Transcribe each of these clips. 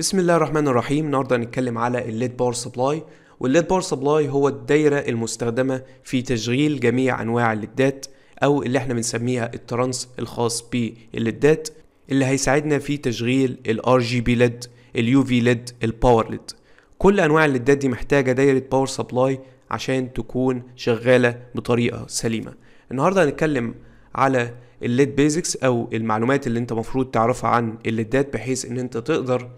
بسم الله الرحمن الرحيم النهارده هنتكلم على الليد بار سبلاي والليد بار سبلاي هو الدايره المستخدمه في تشغيل جميع انواع الليدات او اللي احنا بنسميها الترانس الخاص بالليدات اللي هيساعدنا في تشغيل الار جي بي ليد اليو في ليد الباور ليد كل انواع الليدات دي محتاجه دايره باور سبلاي عشان تكون شغاله بطريقه سليمه النهارده هنتكلم على الليد بيزكس او المعلومات اللي انت مفروض تعرفها عن الليدات بحيث ان انت تقدر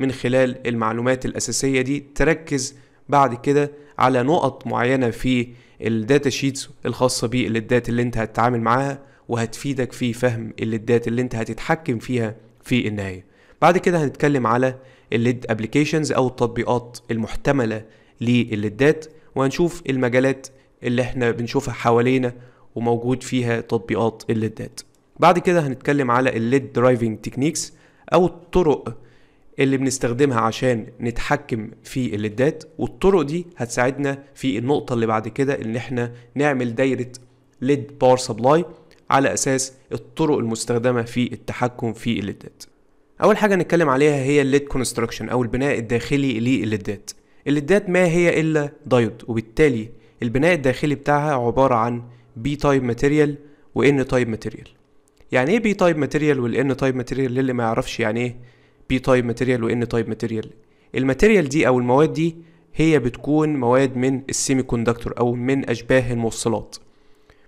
من خلال المعلومات الأساسية دي تركز بعد كده على نقط معينة في الداتا شيتس الخاصة بالدات اللي انت هتتعامل معاها وهتفيدك في فهم الليدات اللي انت هتتحكم فيها في النهاية بعد كده هنتكلم على الليد ابلكيشنز او التطبيقات المحتملة للليدات وهنشوف المجالات اللي احنا بنشوفها حوالينا وموجود فيها تطبيقات الليدات بعد كده هنتكلم على الليد درايفنج تكنيكس او الطرق اللي بنستخدمها عشان نتحكم في الليدات والطرق دي هتساعدنا في النقطة اللي بعد كده ان احنا نعمل دايرة ليد باور سبلاي على اساس الطرق المستخدمة في التحكم في الليدات اول حاجة نتكلم عليها هي الليد كونستراكشن او البناء الداخلي للليدات الليدات ما هي الا دايود وبالتالي البناء الداخلي بتاعها عبارة عن بي تايب ماتيريال وان تايب ماتيريال يعني ايه بي تايب ماتيريال والان تايب ماتيريال للي ما يعرفش يعني ايه بي تايب ماتيريال وان تايب ماتيريال الماتيريال دي او المواد دي هي بتكون مواد من السيمي كوندكتور او من اشباه الموصلات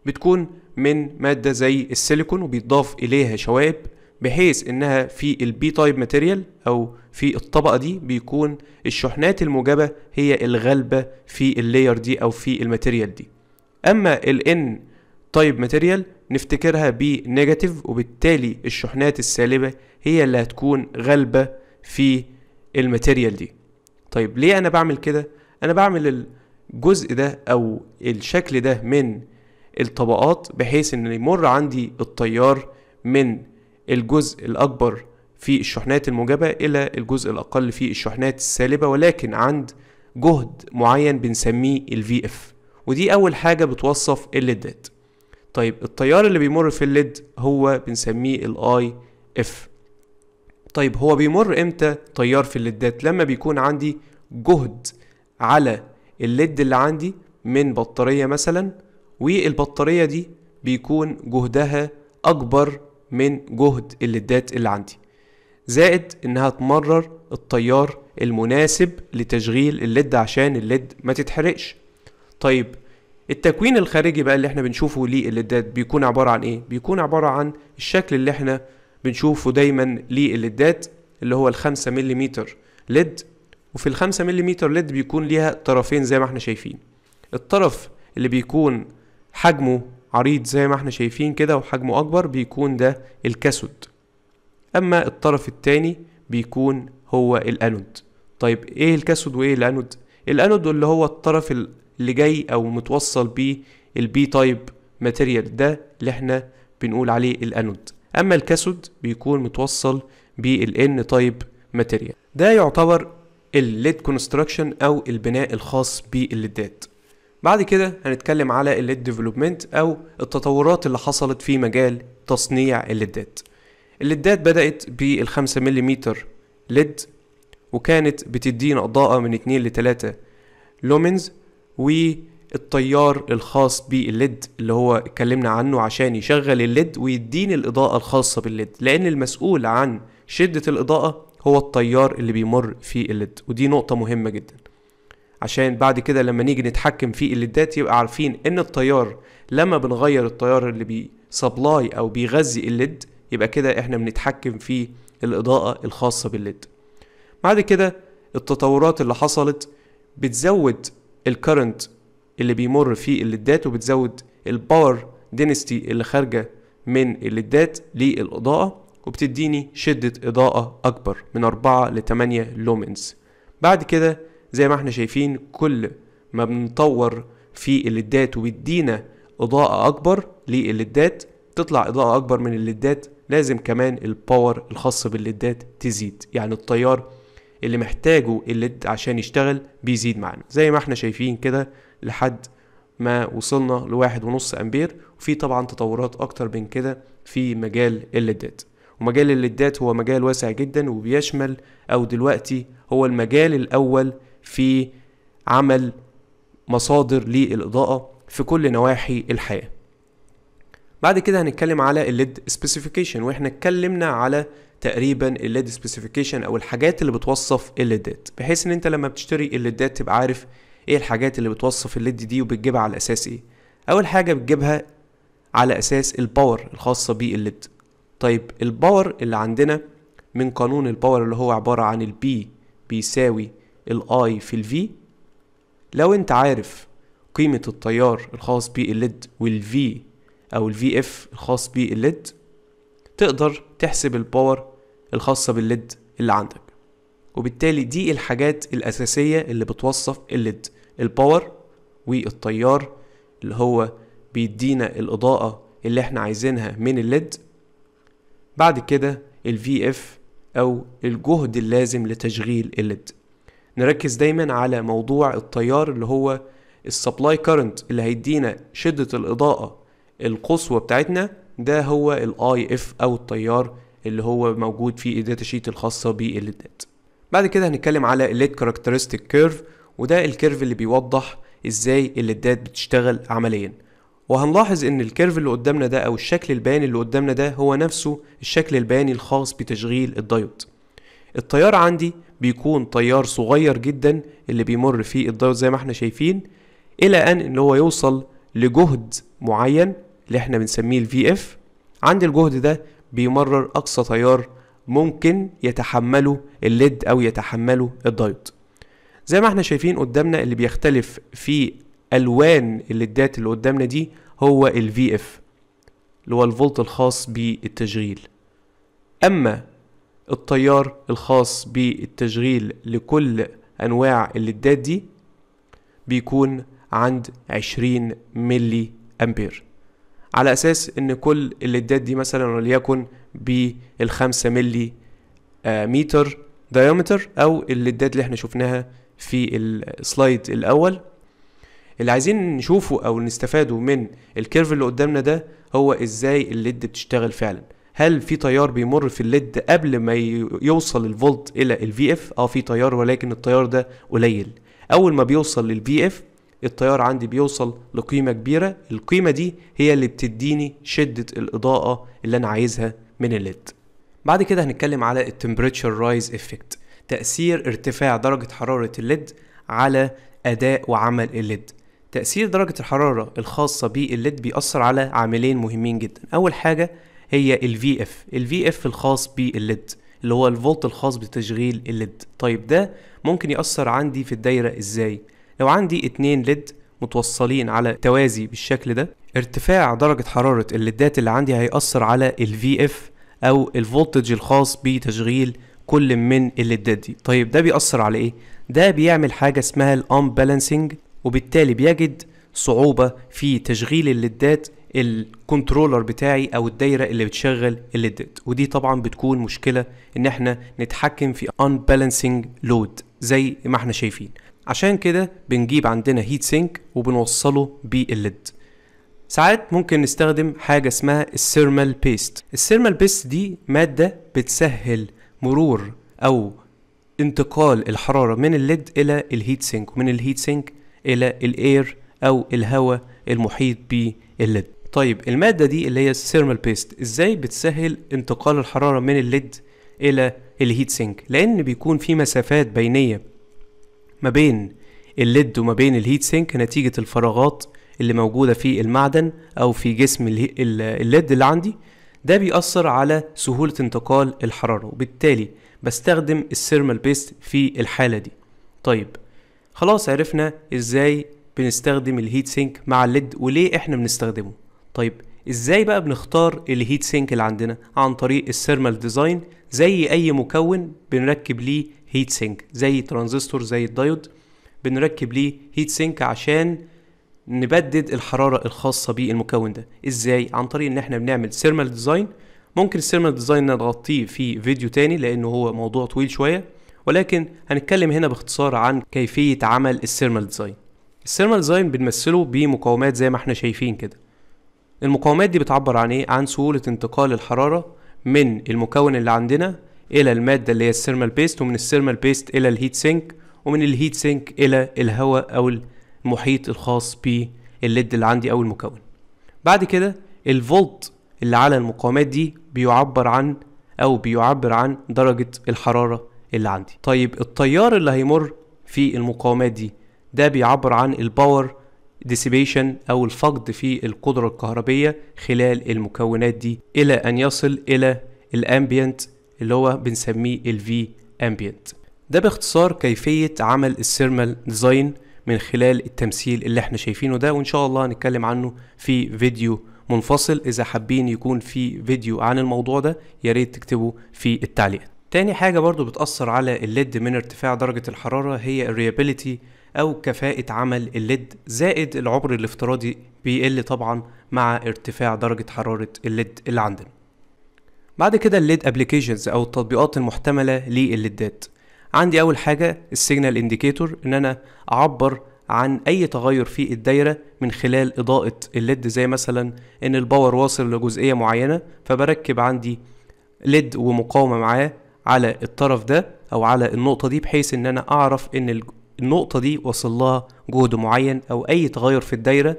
بتكون من ماده زي السيليكون وبيضاف اليها شوائب بحيث انها في البي تايب ماتيريال او في الطبقه دي بيكون الشحنات الموجبه هي الغالبه في اللاير دي او في الماتيريال دي اما الان تايب ماتيريال نفتكرها بنيجاتيف وبالتالي الشحنات السالبة هي اللي هتكون غالبة في الماتيريال دي طيب ليه أنا بعمل كده؟ أنا بعمل الجزء ده أو الشكل ده من الطبقات بحيث إن يمر عندي التيار من الجزء الأكبر في الشحنات الموجبة إلى الجزء الأقل في الشحنات السالبة ولكن عند جهد معين بنسميه ال VF ودي أول حاجة بتوصف الليدات طيب التيار اللي بيمر في الليد e هو بنسميه الاي اف طيب هو بيمر امتى تيار في الليدات e لما بيكون عندي جهد على الليد e اللي عندي من بطارية مثلا والبطارية دي بيكون جهدها أكبر من جهد الليدات اللي عندي زائد إنها تمرر التيار المناسب لتشغيل الليد عشان الليد ما تتحرقش طيب التكوين الخارجي بقى اللي احنا بنشوفه للإلدات بيكون عبارة عن ايه؟ بيكون عبارة عن الشكل اللي احنا بنشوفه دايما للإلدات اللي هو الخمسة مليمتر ليد وفي الخمسة مليمتر ليد بيكون ليها طرفين زي ما احنا شايفين الطرف اللي بيكون حجمه عريض زي ما احنا شايفين كده وحجمه أكبر بيكون ده الكاسود أما الطرف التاني بيكون هو الأنود طيب ايه الكاسود وايه الأنود؟ الأنود اللي هو الطرف اللي جاي او متوصل بيه البي تايب ماتيريال ده اللي احنا بنقول عليه الانود اما الكاسود بيكون متوصل بالان تايب ماتيريال ده يعتبر الليد كونستراكشن او البناء الخاص بالليدات بعد كده هنتكلم على الليد ديفلوبمنت او التطورات اللي حصلت في مجال تصنيع الليدات الليدات بدأت بال5 ملم ليد وكانت بتدينا إضاءة من 2 ل 3 لومنز والتيار الخاص بالليد اللي هو اتكلمنا عنه عشان يشغل الليد ويديني الإضاءة الخاصة بالليد لأن المسؤول عن شدة الإضاءة هو التيار اللي بيمر في الليد ودي نقطة مهمة جدا عشان بعد كده لما نيجي نتحكم في الليدات يبقى عارفين ان التيار لما بنغير التيار اللي بي سبلاي او بيغذي الليد يبقى كده احنا بنتحكم في الاضاءة الخاصة بالليد بعد كده التطورات اللي حصلت بتزود الكرنت اللي بيمر فيه الليدات وبتزود الباور دينستي اللي خارجه من الليدات للإضاءة وبتديني شدة إضاءة أكبر من 4 ل 8 لومنز بعد كده زي ما احنا شايفين كل ما بنطور في الليدات وبيدينا إضاءة أكبر للليدات تطلع إضاءة أكبر من الليدات لازم كمان الباور الخاص بالليدات تزيد يعني التيار اللي محتاجه الليد عشان يشتغل بيزيد معانا زي ما احنا شايفين كده لحد ما وصلنا لواحد ونص امبير وفي طبعا تطورات اكتر من كده في مجال الليدات ومجال الليدات هو مجال واسع جدا وبيشمل او دلوقتي هو المجال الاول في عمل مصادر للاضاءه في كل نواحي الحياه بعد كده هنتكلم على الليد سبيسيفيكيشن واحنا اتكلمنا على تقريبا الليد سبيسيفيكيشن او الحاجات اللي بتوصف الليدات بحيث ان انت لما بتشتري الليدات تبقى عارف ايه الحاجات اللي بتوصف الليد دي وبتجيبها على اساس ايه اول حاجه بتجيبها على اساس الباور الخاصه بالليد طيب الباور اللي عندنا من قانون الباور اللي هو عباره عن البي بيساوي الاي في الفي لو انت عارف قيمة التيار الخاص بالليد والفي او الفي اف الخاص بالليد تقدر تحسب الباور الخاصة بالليد اللي عندك وبالتالي دي الحاجات الأساسية اللي بتوصف الليد الباور والتيار اللي هو بيدينا الإضاءة اللي احنا عايزينها من الليد بعد كده الفي اف أو الجهد اللازم لتشغيل الليد نركز دايما على موضوع التيار اللي هو السبلاي كارنت اللي هيدينا شدة الإضاءة القصوى بتاعتنا ده هو الاي اف او التيار اللي هو موجود في الداتا شيت الخاصه بالليدات بعد كده هنتكلم على الليد كاركترستيك كيرف وده الكيرف اللي بيوضح ازاي الليدات بتشتغل عمليا وهنلاحظ ان الكيرف اللي قدامنا ده او الشكل البياني اللي قدامنا ده هو نفسه الشكل البياني الخاص بتشغيل الدايود التيار عندي بيكون تيار صغير جدا اللي بيمر فيه الدايود زي ما احنا شايفين الى ان ان هو يوصل لجهد معين اللي احنا بنسميه الفي اف عند الجهد ده بيمرر أقصى تيار ممكن يتحمله الليد أو يتحمله الدايود زي ما احنا شايفين قدامنا اللي بيختلف في ألوان الليدات اللي قدامنا دي هو ال VF اللي هو الفولت الخاص بالتشغيل أما التيار الخاص بالتشغيل لكل أنواع الليدات دي بيكون عند 20 ملي أمبير على اساس ان كل الليدات دي مثلا وليكن بالخمسة ملي آه، متر دايمتر او الليدات اللي احنا شفناها في السلايد الاول اللي عايزين نشوفه او نستفاده من الكيرف اللي قدامنا ده هو ازاي الليد بتشتغل فعلا هل في تيار بيمر في الليد قبل ما يوصل الفولت الى الفي اف اه في تيار ولكن التيار ده قليل اول ما بيوصل للفي اف التيار عندي بيوصل لقيمة كبيرة القيمة دي هي اللي بتديني شدة الإضاءة اللي أنا عايزها من الليد بعد كده هنتكلم على التمبريتشر رايز افكت تأثير ارتفاع درجة حرارة الليد على أداء وعمل الليد تأثير درجة الحرارة الخاصة بالليد بيأثر على عاملين مهمين جدا أول حاجة هي ال VF ال VF الخاص بالليد اللي هو الفولت الخاص بتشغيل الليد طيب ده ممكن يأثر عندي في الدايرة إزاي لو عندي اتنين ليد متوصلين على توازي بالشكل ده ارتفاع درجة حرارة الليدات اللي عندي هيأثر على ال اف او الفولتج الخاص بتشغيل كل من الليدات دي طيب ده بيأثر على ايه؟ ده بيعمل حاجة اسمها الانبالانسنج وبالتالي بيجد صعوبة في تشغيل الليدات الكنترولر بتاعي او الدايره اللي بتشغل الليدات ودي طبعا بتكون مشكله ان احنا نتحكم في unbalancing لود زي ما احنا شايفين عشان كده بنجيب عندنا هيت سينك وبنوصله بالليد e ساعات ممكن نستخدم حاجة اسمها السيرمال بيست السيرمال بيست دي مادة بتسهل مرور أو انتقال الحرارة من الليد e إلى الهيت سينك ومن الهيت سينك إلى الإير أو الهواء المحيط بالليد e طيب المادة دي اللي هي السيرمال بيست إزاي بتسهل انتقال الحرارة من الليد إلى الهيت سينك لأن بيكون في مسافات بينية ما بين الليد وما بين الهيت سينك نتيجة الفراغات اللي موجودة في المعدن أو في جسم الليد اللي عندي ده بيأثر على سهولة انتقال الحرارة وبالتالي بستخدم السيرمال بيست في الحالة دي طيب خلاص عرفنا ازاي بنستخدم الهيت سينك مع الليد وليه احنا بنستخدمه طيب ازاي بقى بنختار الهيت سينك اللي عندنا عن طريق السيرمال ديزاين زي اي مكون بنركب ليه هيت سينك زي ترانزستور زي الدايود بنركب ليه هيت سينك عشان نبدد الحرارة الخاصة بالمكون ده ازاي عن طريق ان احنا بنعمل سيرمال ديزاين ممكن السيرمال ديزاين نغطيه في فيديو تاني لانه هو موضوع طويل شوية ولكن هنتكلم هنا باختصار عن كيفية عمل السيرمال ديزاين السيرمال ديزاين بنمثله بمقاومات زي ما احنا شايفين كده المقاومات دي بتعبر عن ايه عن سهولة انتقال الحرارة من المكون اللي عندنا الى الماده اللي هي الثيرمال بيست ومن الثيرمال بيست الى الهيت سينك ومن الهيت سينك الى الهواء او المحيط الخاص بالليد اللي عندي او المكون بعد كده الفولت اللي على المقاومات دي بيعبر عن او بيعبر عن درجه الحراره اللي عندي طيب التيار اللي هيمر في المقاومات دي ده بيعبر عن الباور ديسيبيشن او الفقد في القدره الكهربيه خلال المكونات دي الى ان يصل الى الامبيانت اللي هو بنسميه الفي Ambient ده باختصار كيفية عمل السيرمال ديزاين من خلال التمثيل اللي احنا شايفينه ده وان شاء الله هنتكلم عنه في فيديو منفصل اذا حابين يكون في فيديو عن الموضوع ده يا ريت تكتبه في التعليقات تاني حاجة برضو بتأثر على الليد من ارتفاع درجة الحرارة هي الريابيليتي أو كفاءة عمل الليد زائد العمر الافتراضي بيقل طبعا مع ارتفاع درجة حرارة الليد اللي عندنا بعد كده الليد ابلكيشنز او التطبيقات المحتمله للليدات عندي اول حاجه السيجنال انديكيتور ان انا اعبر عن اي تغير في الدايره من خلال اضاءه الليد زي مثلا ان الباور واصل لجزئيه معينه فبركب عندي ليد ومقاومه معاه على الطرف ده او على النقطه دي بحيث ان انا اعرف ان النقطه دي وصل لها جهد معين او اي تغير في الدايره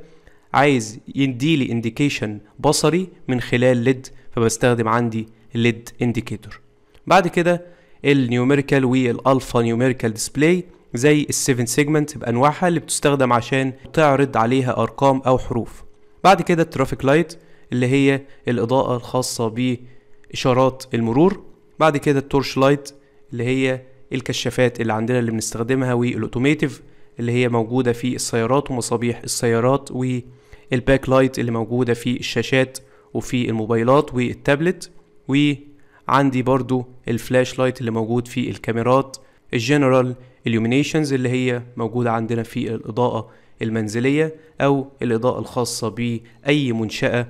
عايز يديلي انديكيشن بصري من خلال ليد فبستخدم عندي ليد انديكيتور بعد كده النيوميريكال والالفا نيوميريكال ديسبلاي زي ال7 سيجمنت بانواعها اللي بتستخدم عشان تعرض عليها ارقام او حروف بعد كده الترافيك لايت اللي هي الاضاءه الخاصه باشارات المرور بعد كده التورش لايت اللي هي الكشافات اللي عندنا اللي بنستخدمها والاوتوميتيف اللي هي موجوده في السيارات ومصابيح السيارات و الباك لايت اللي موجودة في الشاشات وفي الموبايلات والتابلت وعندي برضو الفلاش لايت اللي موجود في الكاميرات الجنرال illuminations اللي هي موجودة عندنا في الإضاءة المنزلية أو الإضاءة الخاصة بأي منشأة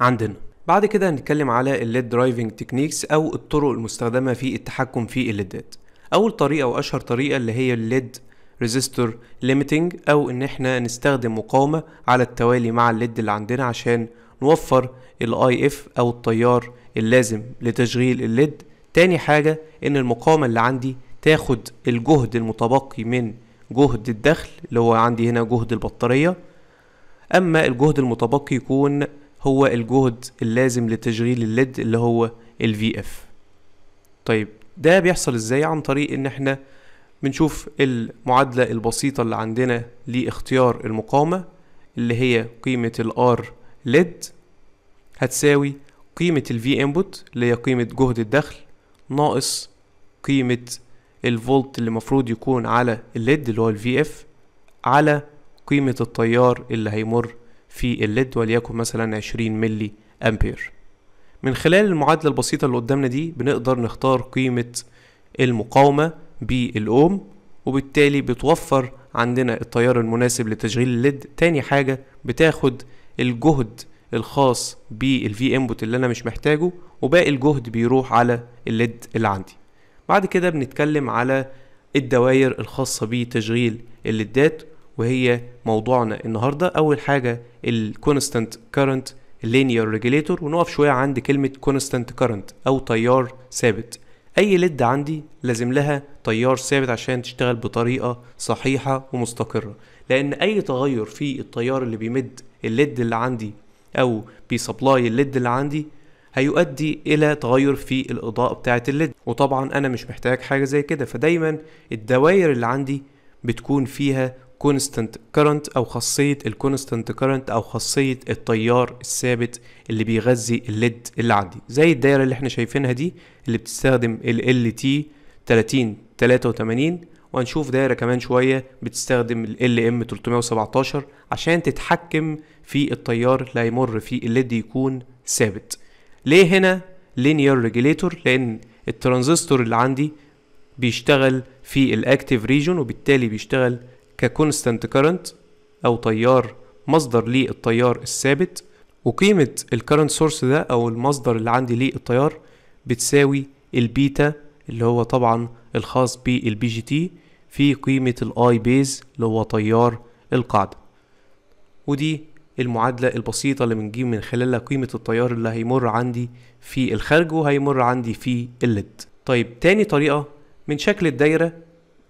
عندنا بعد كده هنتكلم على الليد درايفنج تكنيكس أو الطرق المستخدمة في التحكم في الليدات أول طريقة وأشهر طريقة اللي هي الليد ريزيستور ليميتنج او ان احنا نستخدم مقاومه على التوالي مع الليد اللي عندنا عشان نوفر الاي اف او التيار اللازم لتشغيل الليد تاني حاجه ان المقاومه اللي عندي تاخد الجهد المتبقي من جهد الدخل اللي هو عندي هنا جهد البطاريه اما الجهد المتبقي يكون هو الجهد اللازم لتشغيل الليد اللي هو الفي اف طيب ده بيحصل ازاي عن طريق ان احنا بنشوف المعادلة البسيطة اللي عندنا لاختيار المقاومة اللي هي قيمة ال R LED هتساوي قيمة ال V input اللي هي قيمة جهد الدخل ناقص قيمة الفولت اللي المفروض يكون على الليد اللي هو الفي اف على قيمة التيار اللي هيمر في الليد وليكن مثلا 20 ملي امبير من خلال المعادلة البسيطة اللي قدامنا دي بنقدر نختار قيمة المقاومة بالأوم وبالتالي بتوفر عندنا التيار المناسب لتشغيل الليد تاني حاجة بتاخد الجهد الخاص بالفي انبوت اللي انا مش محتاجه وباقي الجهد بيروح على الليد اللي عندي بعد كده بنتكلم على الدوائر الخاصة بتشغيل الليدات وهي موضوعنا النهاردة أول حاجة الكونستانت كارنت لينير ريجليتور ونقف شوية عند كلمة كونستانت كارنت أو تيار ثابت اي ليد عندي لازم لها تيار ثابت عشان تشتغل بطريقه صحيحه ومستقره لان اي تغير في التيار اللي بيمد الليد اللي عندي او بيسبلاي الليد اللي عندي هيؤدي الى تغير في الاضاءه بتاعه الليد وطبعا انا مش محتاج حاجه زي كده فدايما الدوائر اللي عندي بتكون فيها كونستنت كرنت او خاصيه الكونستنت كرنت او خاصيه التيار الثابت اللي بيغذي الليد اللي عندي زي الدايره اللي احنا شايفينها دي اللي بتستخدم ال ال تي وهنشوف دايره كمان شويه بتستخدم ال ام 317 عشان تتحكم في التيار اللي هيمر في الليد يكون ثابت ليه هنا لينير ريجيليتور لان الترانزستور اللي عندي بيشتغل في الاكتيف ريجون وبالتالي بيشتغل ككونستانت كارنت أو تيار مصدر للتيار الثابت وقيمة الكارنت سورس ده أو المصدر اللي عندي للتيار بتساوي البيتا اللي هو طبعا الخاص بالبي جي تي في قيمة الاي بيز اللي هو تيار القاعدة ودي المعادلة البسيطة اللي بنجيب من خلالها قيمة التيار اللي هيمر عندي في الخارج وهيمر عندي في الليد طيب تاني طريقة من شكل الدايرة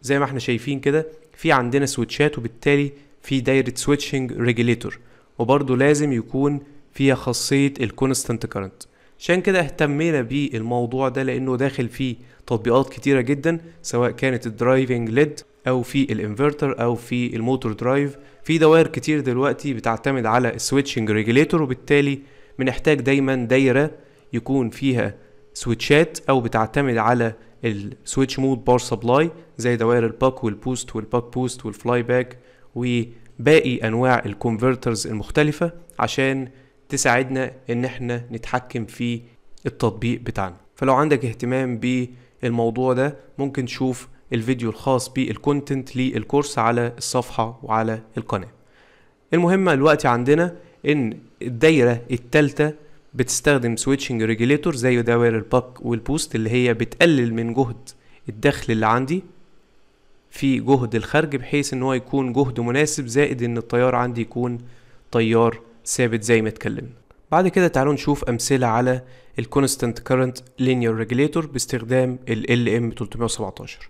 زي ما احنا شايفين كده في عندنا سويتشات وبالتالي في دايرة سويتشنج ريجليتور وبرضه لازم يكون فيها خاصية الكونستنت كارنت عشان كده اهتمينا بالموضوع ده لانه داخل فيه تطبيقات كتيرة جدا سواء كانت الدرايفنج ليد او في الانفرتر او في الموتور درايف في دوائر كتير دلوقتي بتعتمد على السويتشنج ريجليتور وبالتالي بنحتاج دايما دايرة يكون فيها سويتشات او بتعتمد على السويتش مود بار سبلاي زي دوائر الباك والبوست والباك بوست والفلاي باك وباقي انواع الكونفرترز المختلفه عشان تساعدنا ان احنا نتحكم في التطبيق بتاعنا فلو عندك اهتمام بالموضوع ده ممكن تشوف الفيديو الخاص بالكونتنت للكورس على الصفحه وعلى القناه المهم الوقت عندنا ان الدايره الثالثه بتستخدم سويتشنج ريجليتور زي دوائر الباك والبوست اللي هي بتقلل من جهد الدخل اللي عندي في جهد الخارج بحيث ان هو يكون جهد مناسب زائد ان التيار عندي يكون تيار ثابت زي ما اتكلمنا بعد كده تعالوا نشوف امثله على الكونستانت كارنت لينير ريجيليتور باستخدام ال ام 317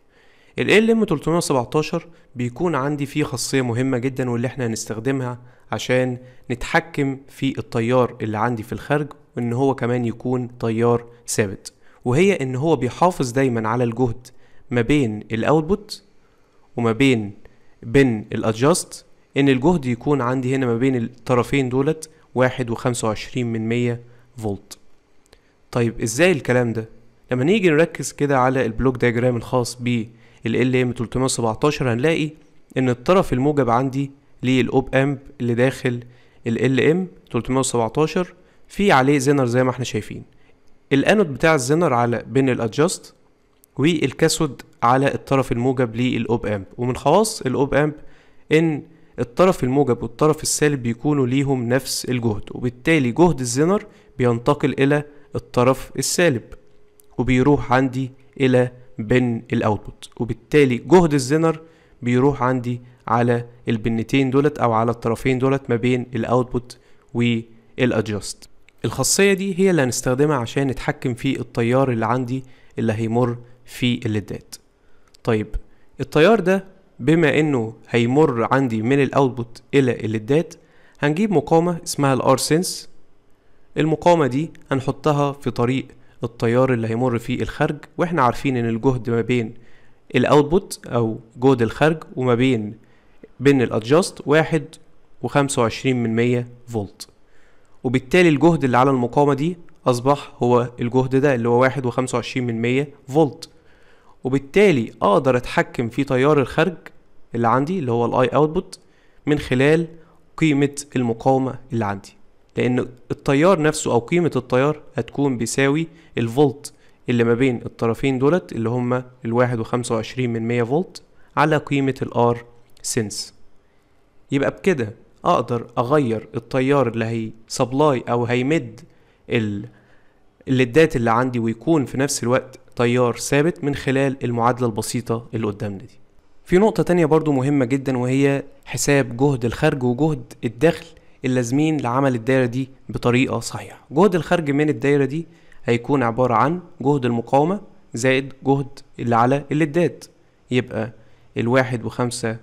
ال ام 317 بيكون عندي فيه خاصيه مهمه جدا واللي احنا هنستخدمها عشان نتحكم في التيار اللي عندي في الخارج وان هو كمان يكون تيار ثابت وهي ان هو بيحافظ دايما على الجهد ما بين الاوتبوت وما بين بين الادجاست ان الجهد يكون عندي هنا ما بين الطرفين دولت واحد وخمسة وعشرين من مية فولت طيب ازاي الكلام ده لما نيجي نركز كده على البلوك دايجرام الخاص بال ام 317 هنلاقي ان الطرف الموجب عندي للأوب أمب اللي داخل ال ال ام 317 في عليه زينر زي ما احنا شايفين الانود بتاع الزينر على بين الادجاست والكاسود على الطرف الموجب للاوب امب ومن خواص الاوب امب ان الطرف الموجب والطرف السالب بيكونوا ليهم نفس الجهد وبالتالي جهد الزينر بينتقل الى الطرف السالب وبيروح عندي الى بن الاوتبوت وبالتالي جهد الزينر بيروح عندي على البنتين دولت او على الطرفين دولت ما بين الاوتبوت والادجست الخاصية دي هي اللي هنستخدمها عشان نتحكم في التيار اللي عندي اللي هيمر في الليدات طيب التيار ده بما انه هيمر عندي من الاوتبوت الى الليدات هنجيب مقاومة اسمها الار سنس المقاومة دي هنحطها في طريق التيار اللي هيمر فيه الخارج واحنا عارفين ان الجهد ما بين الاوتبوت او جهد الخارج وما بين بين الادجاست واحد وخمسة وعشرين من مية فولت وبالتالي الجهد اللي على المقاومة دي أصبح هو الجهد ده اللي هو واحد وخمسة وعشرين من مية فولت وبالتالي أقدر أتحكم في تيار الخارج اللي عندي اللي هو الاي اوتبوت من خلال قيمة المقاومة اللي عندي لأن التيار نفسه أو قيمة التيار هتكون بيساوي الفولت اللي ما بين الطرفين دولت اللي هما الواحد وخمسة وعشرين من مية فولت على قيمة الار سنس يبقى بكده اقدر اغير التيار اللي هي سبلاي او هيمد الليدات اللي عندي ويكون في نفس الوقت تيار ثابت من خلال المعادلة البسيطة اللي قدامنا دي في نقطة تانية برضو مهمة جدا وهي حساب جهد الخارج وجهد الدخل اللازمين لعمل الدايرة دي بطريقة صحيحة جهد الخارج من الدايرة دي هيكون عبارة عن جهد المقاومة زائد جهد اللي على الليدات يبقى الواحد وخمسة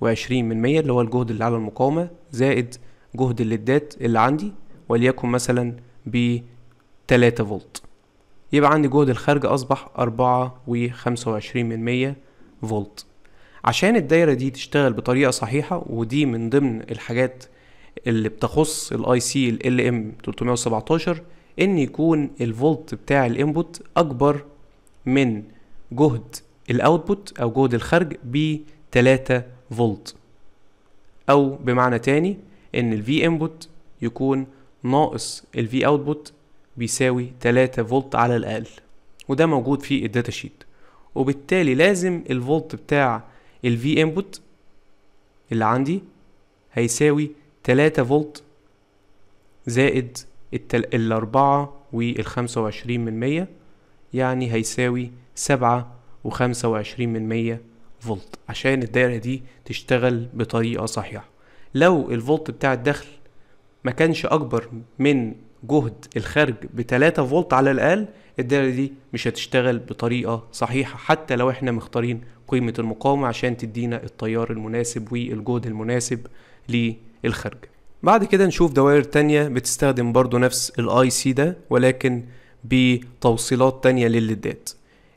وعشرين من مية اللي هو الجهد اللي على المقاومة زائد جهد الليدات اللي عندي وليكن مثلا بتلاتة فولت يبقى عندي جهد الخارج أصبح أربعة وخمسة وعشرين من مية فولت عشان الدايرة دي تشتغل بطريقة صحيحة ودي من ضمن الحاجات اللي بتخص الاي سي ال ام 317 ان يكون الفولت بتاع الانبوت اكبر من جهد الاوتبوت او جهد الخارج ب 3 فولت او بمعنى تاني ان الفي انبوت يكون ناقص الفي اوتبوت بيساوي 3 فولت على الاقل وده موجود في الداتا شيت وبالتالي لازم الفولت بتاع الفي انبوت اللي عندي هيساوي 3 فولت زائد ال 4 وال وعشرين من مية يعني هيساوي سبعة وخمسة وعشرين من مية فولت عشان الدايره دي تشتغل بطريقه صحيحه لو الفولت بتاع الدخل ما كانش اكبر من جهد الخارج ب 3 فولت على الاقل الدايره دي مش هتشتغل بطريقه صحيحه حتى لو احنا مختارين قيمه المقاومه عشان تدينا التيار المناسب والجهد المناسب للخارج بعد كده نشوف دوائر تانية بتستخدم برضو نفس الاي سي ده ولكن بتوصيلات تانية للليدات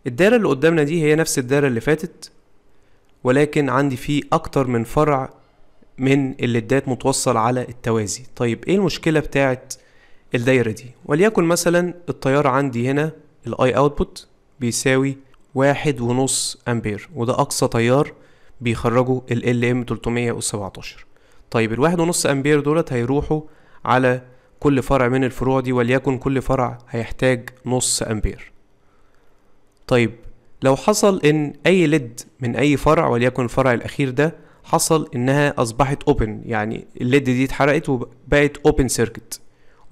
الدايره اللي قدامنا دي هي نفس الدايره اللي فاتت ولكن عندي فيه أكتر من فرع من الليدات متوصل على التوازي طيب إيه المشكلة بتاعت الدايرة دي وليكن مثلا التيار عندي هنا الاي اوتبوت بيساوي واحد ونص امبير وده اقصى تيار بيخرجه ال ام 317 طيب الواحد ونص امبير دولت هيروحوا على كل فرع من الفروع دي وليكن كل فرع هيحتاج نص امبير طيب لو حصل ان اي ليد من اي فرع وليكن الفرع الاخير ده حصل انها اصبحت اوبن يعني الليد دي اتحرقت وبقت اوبن سيركت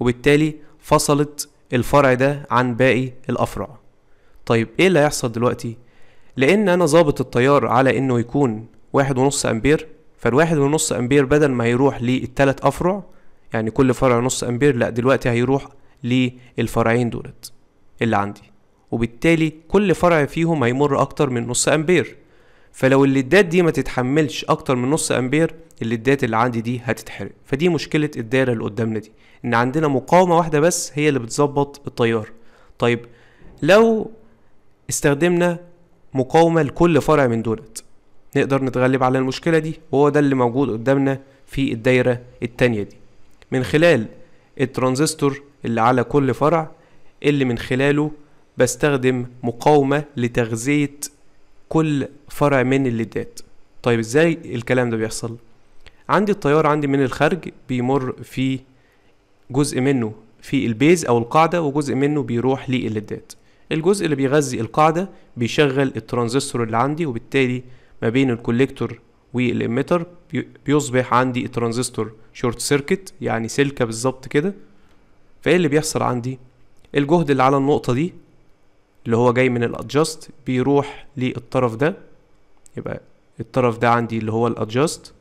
وبالتالي فصلت الفرع ده عن باقي الافرع طيب ايه اللي هيحصل دلوقتي لان انا ظابط التيار على انه يكون واحد ونص امبير فالواحد ونص امبير بدل ما هيروح للتلات افرع يعني كل فرع نص امبير لا دلوقتي هيروح للفرعين دولت اللي عندي وبالتالي كل فرع فيهم هيمر أكتر من نص أمبير فلو الليدات دي ما تتحملش أكتر من نص أمبير الليدات اللي عندي دي هتتحرق فدي مشكلة الدايرة اللي قدامنا دي إن عندنا مقاومة واحدة بس هي اللي بتظبط التيار طيب لو استخدمنا مقاومة لكل فرع من دولت نقدر نتغلب على المشكلة دي وهو ده اللي موجود قدامنا في الدايرة التانية دي من خلال الترانزستور اللي على كل فرع اللي من خلاله بستخدم مقاومة لتغذية كل فرع من الليدات طيب ازاي الكلام ده بيحصل عندي التيار عندي من الخارج بيمر في جزء منه في البيز او القاعدة وجزء منه بيروح للليدات الجزء اللي بيغذي القاعدة بيشغل الترانزستور اللي عندي وبالتالي ما بين الكوليكتور والإميتر بيصبح عندي الترانزستور شورت سيركت يعني سلكة بالظبط كده فايه اللي بيحصل عندي الجهد اللي على النقطة دي اللي هو جاي من الادجاست بيروح للطرف ده يبقى الطرف ده عندي اللي هو الادجاست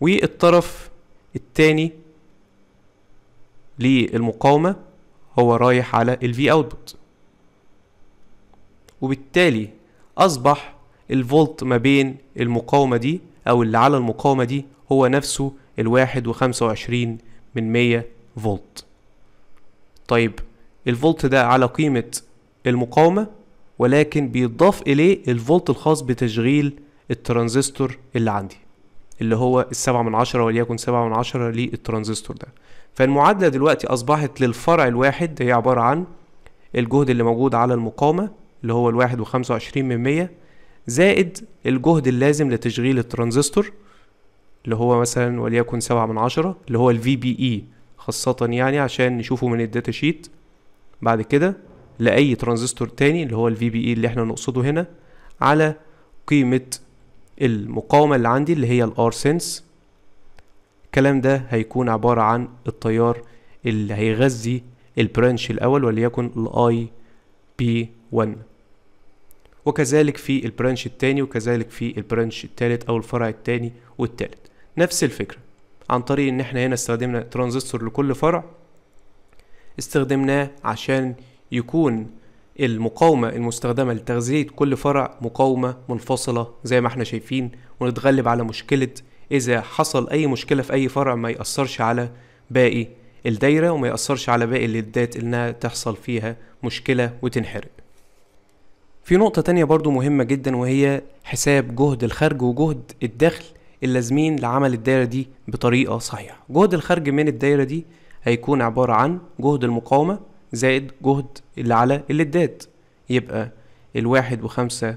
والطرف التاني للمقاومة هو رايح على ال V output وبالتالي أصبح الفولت ما بين المقاومة دي أو اللي على المقاومة دي هو نفسه الواحد وخمسة وعشرين من مية فولت طيب الفولت ده على قيمة المقاومة ولكن بيضاف إليه الفولت الخاص بتشغيل الترانزستور اللي عندي اللي هو السبعة من عشرة وليكن سبعة من عشرة للترانزستور ده فالمعادلة دلوقتي أصبحت للفرع الواحد هي عبارة عن الجهد اللي موجود على المقاومة اللي هو الواحد وخمسة وعشرين من مية زائد الجهد اللازم لتشغيل الترانزستور اللي هو مثلا وليكن سبعة من عشرة اللي هو بي VBE خاصة يعني عشان نشوفه من الداتا شيت بعد كده لاي ترانزستور تاني اللي هو الفي بي اي e اللي احنا نقصده هنا على قيمه المقاومه اللي عندي اللي هي الار سنس الكلام ده هيكون عباره عن التيار اللي هيغذي البرانش الاول وليكن الاي بي 1 وكذلك في البرانش التاني وكذلك في البرانش التالت او الفرع التاني والتالت نفس الفكره عن طريق ان احنا هنا استخدمنا ترانزستور لكل فرع استخدمناه عشان يكون المقاومة المستخدمة لتغذية كل فرع مقاومة منفصلة زي ما احنا شايفين ونتغلب على مشكلة إذا حصل أي مشكلة في أي فرع ما يأثرش على باقي الدايرة وما يأثرش على باقي الليدات إنها تحصل فيها مشكلة وتنحرق في نقطة تانية برضو مهمة جدا وهي حساب جهد الخارج وجهد الدخل اللازمين لعمل الدايرة دي بطريقة صحيحة جهد الخارج من الدايرة دي هيكون عبارة عن جهد المقاومة زائد جهد اللي على الليدات يبقى الواحد وخمسة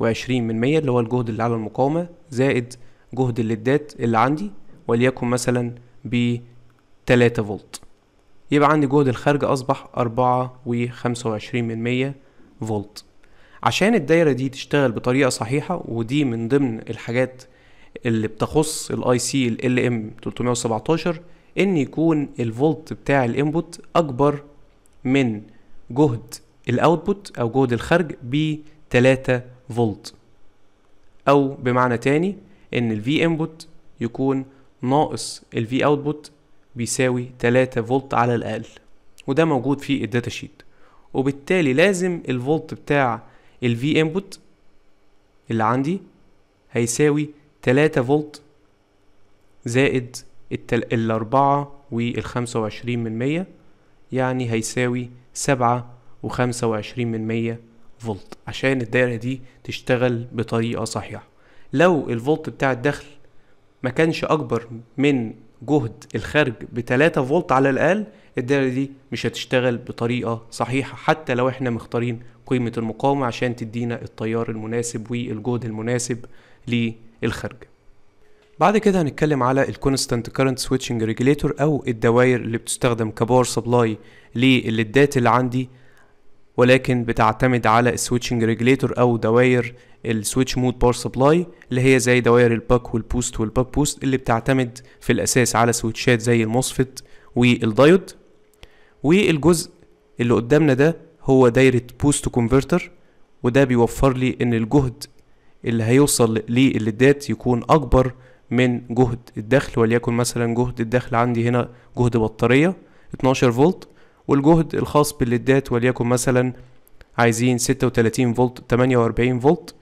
وعشرين من مية اللي هو الجهد اللي على المقاومة زائد جهد الليدات اللي عندي وليكن مثلا بتلاتة فولت يبقى عندي جهد الخارج أصبح أربعة وخمسة وعشرين من مية فولت عشان الدايرة دي تشتغل بطريقة صحيحة ودي من ضمن الحاجات اللي بتخص الاي سي ال ام 317 ان يكون الفولت بتاع الانبوت اكبر من جهد الاوتبوت او جهد الخرج ب 3 فولت او بمعنى تاني ان الفي انبوت يكون ناقص الفي اوتبوت بيساوي 3 فولت على الاقل وده موجود في الداتا شيت وبالتالي لازم الفولت بتاع الفي انبوت اللي عندي هيساوي 3 فولت زائد التل... الأربعة والخمسة وعشرين من مية يعني هيساوي سبعة وخمسة وعشرين من مية فولت عشان الدائرة دي تشتغل بطريقة صحيحة لو الفولت بتاع الدخل ما كانش أكبر من جهد الخارج بتلاتة فولت على الأقل الدائرة دي مش هتشتغل بطريقة صحيحة حتى لو احنا مختارين قيمة المقاومة عشان تدينا التيار المناسب والجهد المناسب للخارج بعد كده هنتكلم على الكونستانت كارنت سويتشنج ريجوليتور او الدوائر اللي بتستخدم كباور سبلاي للدات اللي عندي ولكن بتعتمد على السويتشنج ريجوليتور او دوائر السويتش مود باور سبلاي اللي هي زي دوائر الباك والبوست والباك بوست اللي بتعتمد في الاساس على سويتشات زي الموسفيت والدايود والجزء اللي قدامنا ده هو دايره بوست كونفرتر وده بيوفر لي ان الجهد اللي هيوصل للدات يكون اكبر من جهد الدخل وليكن مثلا جهد الدخل عندي هنا جهد بطارية 12 فولت والجهد الخاص بالليدات وليكن مثلا عايزين 36 فولت 48 فولت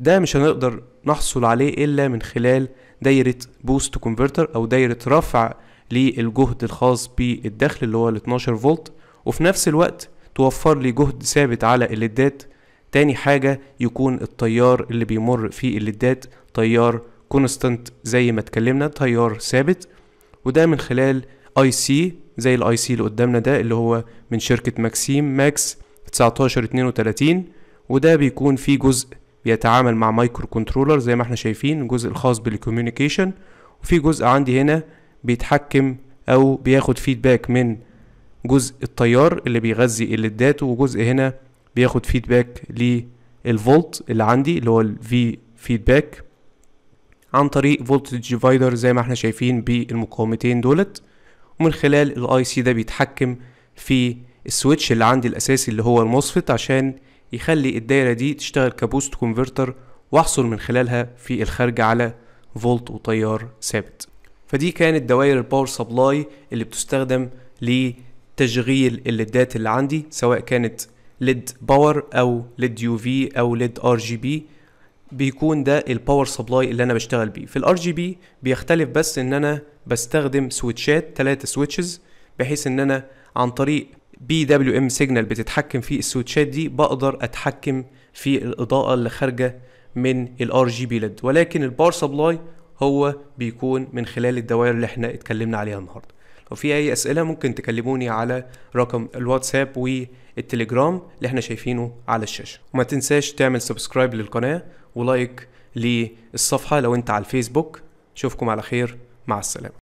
ده مش هنقدر نحصل عليه إلا من خلال دايرة بوست كونفرتر أو دايرة رفع للجهد الخاص بالدخل اللي هو ال 12 فولت وفي نفس الوقت توفر لي جهد ثابت على الليدات تاني حاجة يكون التيار اللي بيمر في الليدات تيار كونستانت زي ما اتكلمنا تيار ثابت وده من خلال اي سي زي الاي سي اللي قدامنا ده اللي هو من شركة ماكسيم ماكس 1932 وده بيكون فيه جزء بيتعامل مع مايكرو كنترولر زي ما احنا شايفين الجزء الخاص بالكوميونيكيشن وفي جزء عندي هنا بيتحكم او بياخد فيدباك من جزء التيار اللي بيغذي الليدات وجزء هنا بياخد فيدباك للفولت اللي عندي اللي هو الفي فيدباك عن طريق فولتج ديفايدر زي ما احنا شايفين بالمقاومتين دولت ومن خلال الاي سي ده بيتحكم في السويتش اللي عندي الاساسي اللي هو الموسفت عشان يخلي الدايره دي تشتغل كبوست كونفرتر واحصل من خلالها في الخارج على فولت وتيار ثابت فدي كانت دوائر الباور سبلاي اللي بتستخدم لتشغيل الليدات اللي عندي سواء كانت ليد باور او ليد يو في او ليد ار جي بي بيكون ده الباور سبلاي اللي انا بشتغل بيه في الار جي بي بيختلف بس ان انا بستخدم سويتشات ثلاثه سويتشز بحيث ان انا عن طريق بي دبليو ام سيجنال بتتحكم في السويتشات دي بقدر اتحكم في الاضاءه اللي خارجه من الار جي بي ليد ولكن الباور سبلاي هو بيكون من خلال الدوائر اللي احنا اتكلمنا عليها النهارده لو في اي اسئله ممكن تكلموني على رقم الواتساب والتليجرام اللي احنا شايفينه على الشاشه وما تنساش تعمل سبسكرايب للقناه ولايك للصفحة لو انت على الفيسبوك اشوفكم على خير مع السلامة